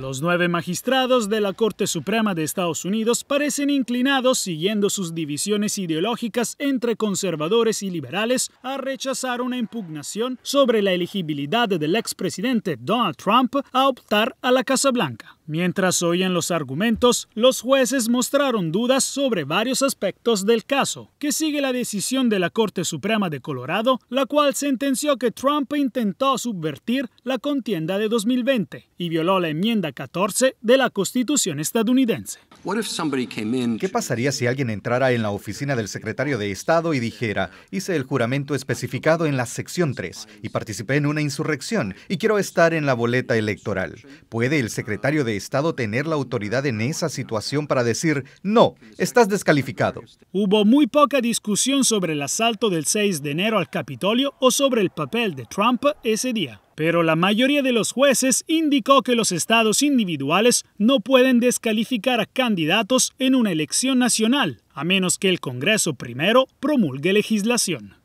Los nueve magistrados de la Corte Suprema de Estados Unidos parecen inclinados, siguiendo sus divisiones ideológicas entre conservadores y liberales, a rechazar una impugnación sobre la elegibilidad del expresidente Donald Trump a optar a la Casa Blanca. Mientras oyen los argumentos, los jueces mostraron dudas sobre varios aspectos del caso, que sigue la decisión de la Corte Suprema de Colorado, la cual sentenció que Trump intentó subvertir la contienda de 2020 y violó la enmienda 14 de la Constitución estadounidense. ¿Qué pasaría si alguien entrara en la oficina del secretario de Estado y dijera, hice el juramento especificado en la sección 3 y participé en una insurrección y quiero estar en la boleta electoral? ¿Puede el secretario de Estado tener la autoridad en esa situación para decir, no, estás descalificado. Hubo muy poca discusión sobre el asalto del 6 de enero al Capitolio o sobre el papel de Trump ese día pero la mayoría de los jueces indicó que los estados individuales no pueden descalificar a candidatos en una elección nacional, a menos que el Congreso primero promulgue legislación.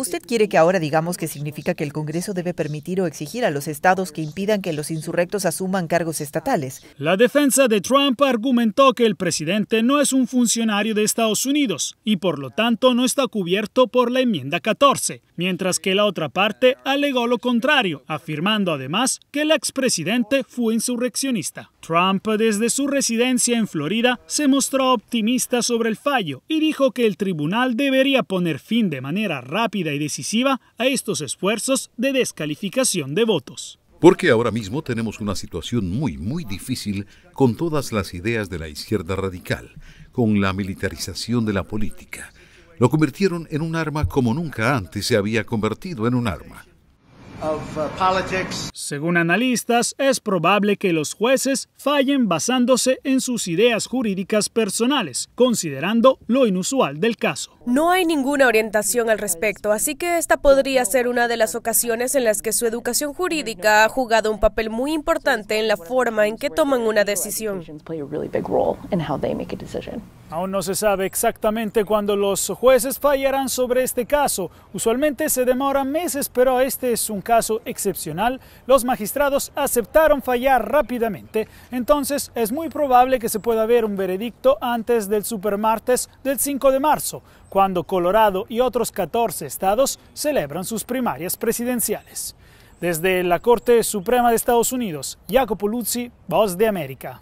¿Usted quiere que ahora digamos que significa que el Congreso debe permitir o exigir a los estados que impidan que los insurrectos asuman cargos estatales? La defensa de Trump argumentó que el presidente no es un funcionario de Estados Unidos y por lo tanto no está cubierto por la enmienda 14, mientras que la otra parte alegó lo contrario, afirmando además que el expresidente fue insurreccionista. Trump, desde su residencia en Florida, se mostró optimista sobre el fallo y dijo que el tribunal debería poner fin de manera rápida y decisiva a estos esfuerzos de descalificación de votos. Porque ahora mismo tenemos una situación muy, muy difícil con todas las ideas de la izquierda radical, con la militarización de la política. Lo convirtieron en un arma como nunca antes se había convertido en un arma. Uh, Según analistas, es probable que los jueces fallen basándose en sus ideas jurídicas personales, considerando lo inusual del caso. No hay ninguna orientación al respecto, así que esta podría ser una de las ocasiones en las que su educación jurídica ha jugado un papel muy importante en la forma en que toman una decisión. Aún no se sabe exactamente cuándo los jueces fallarán sobre este caso. Usualmente se demoran meses, pero este es un caso excepcional. Los magistrados aceptaron fallar rápidamente, entonces es muy probable que se pueda ver un veredicto antes del supermartes del 5 de marzo, cuando Colorado y otros 14 estados celebran sus primarias presidenciales. Desde la Corte Suprema de Estados Unidos, Jacopo Luzzi, Voz de América.